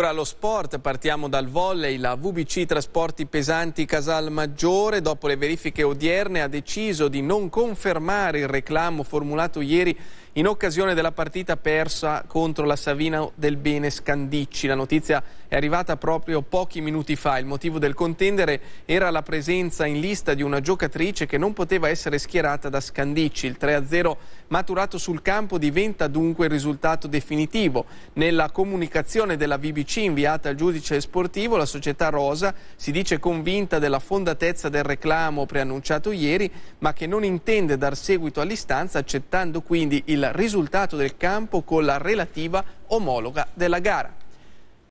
Ora lo sport, partiamo dal volley, la VBC Trasporti Pesanti Casal Maggiore dopo le verifiche odierne ha deciso di non confermare il reclamo formulato ieri in occasione della partita persa contro la Savina del Bene Scandicci. La notizia è arrivata proprio pochi minuti fa. Il motivo del contendere era la presenza in lista di una giocatrice che non poteva essere schierata da Scandicci. Il 3-0 maturato sul campo diventa dunque il risultato definitivo. Nella comunicazione della BBC inviata al giudice sportivo, la società Rosa si dice convinta della fondatezza del reclamo preannunciato ieri, ma che non intende dar seguito all'istanza accettando quindi il il risultato del campo con la relativa omologa della gara.